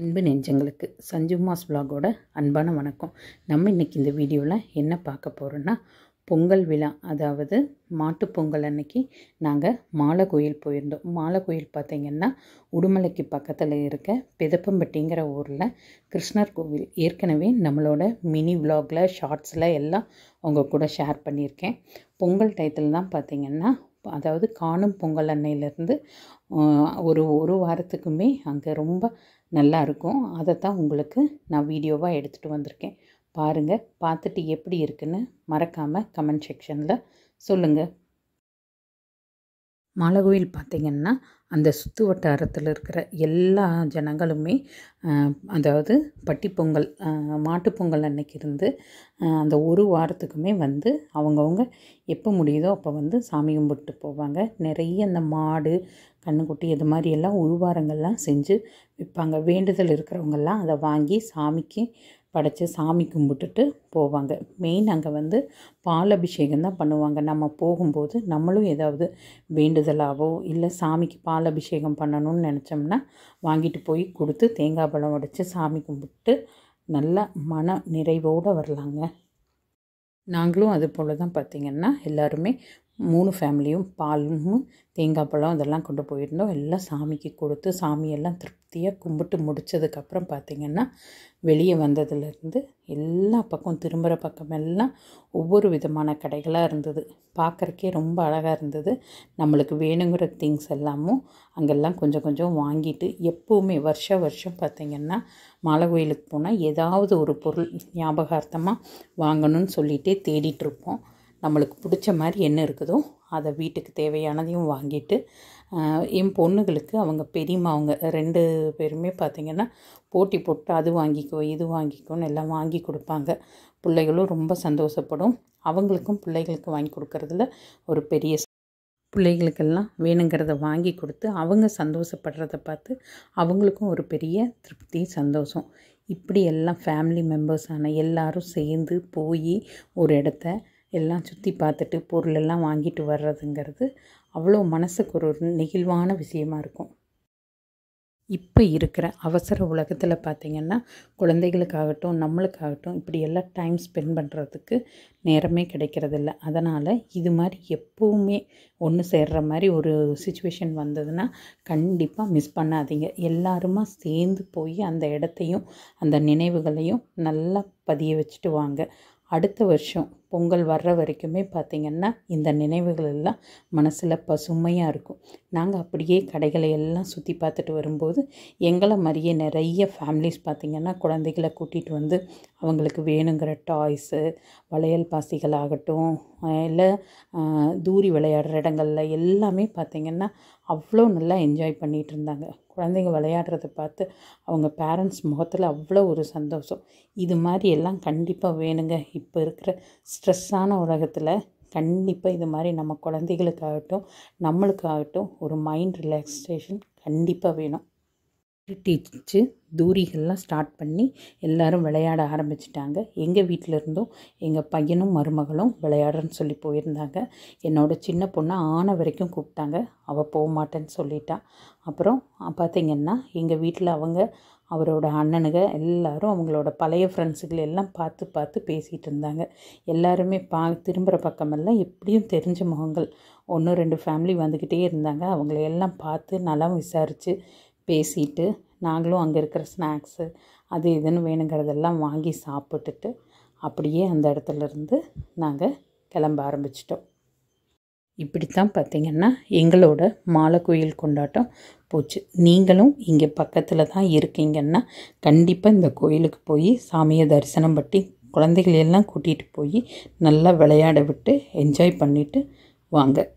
அன்பு நெஞ்சங்களுக்கு சஞ்சு மாஸ் விலாகோட அன்பான வணக்கம் நம்ம இன்றைக்கி இந்த வீடியோவில் என்ன பார்க்க போகிறோன்னா பொங்கல் விழா அதாவது மாட்டு பொங்கல் அன்னைக்கு நாங்கள் மாலை கோயில் போயிருந்தோம் மாலை கோயில் பார்த்திங்கன்னா உடுமலைக்கு பக்கத்தில் இருக்க பெதப்பம்பட்டிங்கிற ஊரில் கிருஷ்ணர் கோவில் ஏற்கனவே நம்மளோட மினி விலாகில் ஷார்ட்ஸில் எல்லாம் அவங்க கூட ஷேர் பண்ணியிருக்கேன் பொங்கல் டயத்தில் தான் பார்த்திங்கன்னா அதாவது காணும் பொங்கல் அன்னையிலேருந்து ஒரு ஒரு வாரத்துக்குமே அங்கே ரொம்ப நல்லாயிருக்கும் அதை தான் உங்களுக்கு நான் வீடியோவாக எடுத்துகிட்டு வந்திருக்கேன் பாருங்கள் பார்த்துட்டு எப்படி இருக்குன்னு மறக்காமல் கமெண்ட் செக்ஷனில் சொல்லுங்கள் கோயில் பார்த்திங்கன்னா அந்த சுற்று வட்டாரத்தில் இருக்கிற எல்லா ஜனங்களுமே அதாவது பட்டிப்பொங்கல் மாட்டுப்பொங்கல் அன்னைக்கு இருந்து அந்த ஒரு வாரத்துக்குமே வந்து அவங்கவுங்க எப்போ முடியுதோ அப்போ வந்து சாமி கும்பிட்டு போவாங்க நிறைய அந்த மாடு கண்ணுக்குட்டி இது மாதிரி எல்லாம் உருவாரங்கள்லாம் செஞ்சு விற்பாங்க வேண்டுதல் இருக்கிறவங்கெல்லாம் அதை வாங்கி சாமிக்கு படைத்து சாமி கும்பிட்டுட்டு போவாங்க மெயின் அங்கே வந்து பால் அபிஷேகம் தான் பண்ணுவாங்க நம்ம போகும்போது நம்மளும் ஏதாவது வேண்டுதலாவோ இல்லை சாமிக்கு பால் அபிஷேகம் பண்ணணும்னு நினச்சோம்னா வாங்கிட்டு போய் கொடுத்து தேங்காய் பழம் உடைச்சி சாமி கும்பிட்டு நல்லா மன நிறைவோடு வரலாங்க நாங்களும் அது போல் தான் பார்த்திங்கன்னா எல்லாருமே மூணு ஃபேமிலியும் பாலும் தேங்காய் பழம் இதெல்லாம் கொண்டு போயிருந்தோம் எல்லாம் சாமிக்கு கொடுத்து சாமியெல்லாம் திருப்தியாக கும்பிட்டு முடித்ததுக்கப்புறம் பார்த்திங்கன்னா வெளியே வந்ததுலேருந்து எல்லா பக்கம் திரும்புகிற பக்கமெல்லாம் ஒவ்வொரு விதமான கடைகளாக இருந்தது பார்க்குறக்கே ரொம்ப அழகாக இருந்தது நம்மளுக்கு வேணுங்கிற திங்ஸ் எல்லாமும் அங்கெல்லாம் கொஞ்சம் கொஞ்சம் வாங்கிட்டு எப்போவுமே வருஷ வருஷம் பார்த்திங்கன்னா மாலை கோயிலுக்கு போனால் ஏதாவது ஒரு பொருள் ஞாபகார்த்தமாக வாங்கணும்னு சொல்லிகிட்டே தேடிட்டுருப்போம் நம்மளுக்கு பிடிச்ச மாதிரி என்ன இருக்குதோ அதை வீட்டுக்கு தேவையானதையும் வாங்கிட்டு என் பொண்ணுகளுக்கு அவங்க பெரியம்மா அவங்க ரெண்டு பேருமே பார்த்திங்கன்னா போட்டி போட்டு அது வாங்கிக்கோ இது வாங்கிக்கோன்னு எல்லாம் வாங்கி கொடுப்பாங்க பிள்ளைகளும் ரொம்ப சந்தோஷப்படும் அவங்களுக்கும் பிள்ளைகளுக்கு வாங்கி கொடுக்குறதுல ஒரு பெரிய பிள்ளைகளுக்கெல்லாம் வேணுங்கிறத வாங்கி கொடுத்து அவங்க சந்தோஷப்படுறத பார்த்து அவங்களுக்கும் ஒரு பெரிய திருப்தி சந்தோஷம் இப்படி எல்லாம் ஃபேமிலி மெம்பர்ஸான எல்லோரும் சேர்ந்து போய் ஒரு இடத்த எல்லாம் சுற்றி பார்த்துட்டு பொருளெல்லாம் வாங்கிட்டு வர்றதுங்கிறது அவ்வளோ மனசுக்கு ஒரு நெகிழ்வான விஷயமா இருக்கும் இப்போ இருக்கிற அவசர உலகத்தில் பார்த்திங்கன்னா குழந்தைகளுக்காகட்டும் நம்மளுக்காகட்டும் இப்படி எல்லாம் டைம் ஸ்பெண்ட் பண்ணுறதுக்கு நேரமே கிடைக்கிறதில்ல அதனால் இது மாதிரி எப்போவுமே ஒன்று சேர்கிற மாதிரி ஒரு சுச்சுவேஷன் வந்ததுன்னா கண்டிப்பாக மிஸ் பண்ணாதீங்க எல்லாருமா சேர்ந்து போய் அந்த இடத்தையும் அந்த நினைவுகளையும் நல்லா பதிய வச்சுட்டு வாங்க அடுத்த வருஷம் பொங்கல் வர்ற வரைக்குமே பார்த்திங்கன்னா இந்த நினைவுகள் எல்லாம் மனசில் பசுமையாக இருக்கும் நாங்கள் அப்படியே கடைகளை எல்லாம் சுற்றி பார்த்துட்டு வரும்போது எங்களை மாதிரியே நிறைய ஃபேமிலிஸ் பார்த்திங்கன்னா குழந்தைகளை கூட்டிகிட்டு வந்து அவங்களுக்கு வேணுங்கிற டாய்ஸு வளையல் பாசிகள் ஆகட்டும் இல்லை தூரி விளையாடுற இடங்களில் எல்லாமே பார்த்திங்கன்னா அவ்வளோ நல்லா என்ஜாய் பண்ணிகிட்டு இருந்தாங்க குழந்தைங்க விளையாடுறத பார்த்து அவங்க பேரண்ட்ஸ் முகத்தில் அவ்வளோ ஒரு சந்தோஷம் இது மாதிரி எல்லாம் கண்டிப்பாக வேணுங்க இப்போ இருக்கிற ஸ்ட்ரெஸ்ஸான உலகத்தில் கண்டிப்பாக இது மாதிரி நம்ம குழந்தைகளுக்காகட்டும் நம்மளுக்காகட்டும் ஒரு மைண்ட் ரிலாக்ஸேஷன் கண்டிப்பாக வேணும் டீச்சு தூரிகள்லாம் ஸ்டார்ட் பண்ணி எல்லோரும் விளையாட ஆரம்பிச்சிட்டாங்க எங்கள் வீட்டில் இருந்தும் எங்கள் பையனும் மருமகளும் விளையாடுறேன்னு சொல்லி போயிருந்தாங்க என்னோடய சின்ன பொண்ணை ஆன வரைக்கும் கூப்பிட்டாங்க அவள் போக மாட்டேன்னு சொல்லிட்டா அப்புறம் பார்த்திங்கன்னா எங்கள் வீட்டில் அவங்க அவரோட அண்ணனுங்க எல்லாரும் அவங்களோட பழைய ஃப்ரெண்ட்ஸுகள் எல்லாம் பார்த்து பார்த்து பேசிகிட்டு இருந்தாங்க எல்லாருமே பா திரும்புகிற பக்கமெல்லாம் எப்படியும் தெரிஞ்ச முகங்கள் ஒன்று ரெண்டு ஃபேமிலி வந்துக்கிட்டே இருந்தாங்க அவங்களையெல்லாம் பார்த்து நல்லா விசாரித்து பேசிட்டு நாங்களும் அங்கே இருக்கிற ஸ்நாக்ஸு அது இதுன்னு வேணுங்கிறதெல்லாம் வாங்கி சாப்பிட்டுட்டு அப்படியே அந்த இடத்துலருந்து நாங்கள் கிளம்ப ஆரம்பிச்சிட்டோம் இப்படித்தான் பார்த்திங்கன்னா எங்களோட மாலை கோயில் கொண்டாட்டம் போச்சு நீங்களும் இங்கே பக்கத்தில் தான் இருக்கீங்கன்னா கண்டிப்பாக இந்த கோயிலுக்கு போய் சாமியை தரிசனம் பட்டி குழந்தைகளையெல்லாம் கூட்டிகிட்டு போய் நல்லா விளையாட விட்டு என்ஜாய் பண்ணிவிட்டு வாங்க